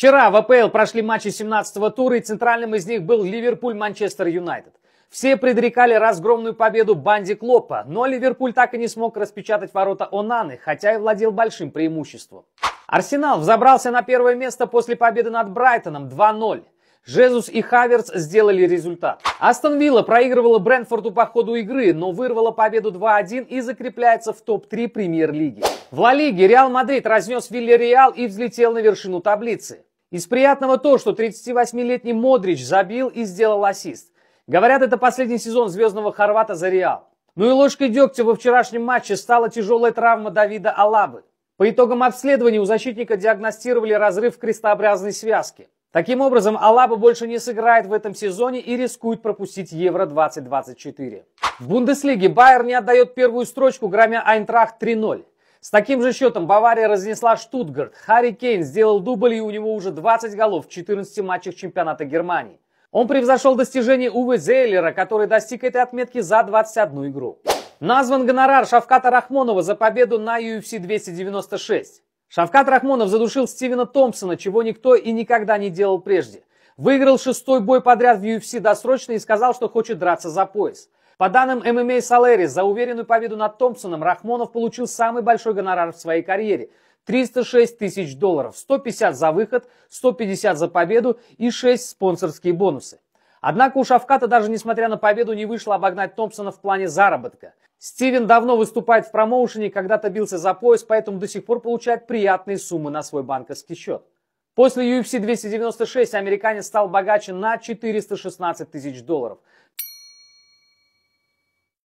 Вчера в АПЛ прошли матчи 17-го тура, и центральным из них был Ливерпуль-Манчестер Юнайтед. Все предрекали разгромную победу Банди Клоппа, но Ливерпуль так и не смог распечатать ворота Онаны, хотя и владел большим преимуществом. Арсенал взобрался на первое место после победы над Брайтоном 2-0. Жезус и Хаверс сделали результат. Астон Вилла проигрывала Брэнфорду по ходу игры, но вырвала победу 2-1 и закрепляется в топ-3 премьер-лиги. В Ла Лиге Реал Мадрид разнес Вильяреал и взлетел на вершину таблицы. Из приятного то, что 38-летний Модрич забил и сделал ассист. Говорят, это последний сезон звездного хорвата за Реал. Ну и ложкой дегтя во вчерашнем матче стала тяжелая травма Давида Алабы. По итогам обследования у защитника диагностировали разрыв крестообразной связки. Таким образом, Алаба больше не сыграет в этом сезоне и рискует пропустить Евро 2024. В Бундеслиге Байер не отдает первую строчку, громя Айнтрахт 3-0. С таким же счетом Бавария разнесла Штутгарт. Харри Кейн сделал дубль, и у него уже 20 голов в 14 матчах чемпионата Германии. Он превзошел достижение Уве Зейлера, который достиг этой отметки за 21 игру. Назван гонорар Шавката Рахмонова за победу на UFC 296. Шавкат Рахмонов задушил Стивена Томпсона, чего никто и никогда не делал прежде. Выиграл шестой бой подряд в UFC досрочно и сказал, что хочет драться за пояс. По данным ММА Solaris, за уверенную победу над Томпсоном Рахмонов получил самый большой гонорар в своей карьере – 306 тысяч долларов, 150 за выход, 150 за победу и 6 спонсорские бонусы. Однако у Шавката даже несмотря на победу не вышло обогнать Томпсона в плане заработка. Стивен давно выступает в промоушене, когда-то бился за пояс, поэтому до сих пор получает приятные суммы на свой банковский счет. После UFC 296 американец стал богаче на 416 тысяч долларов.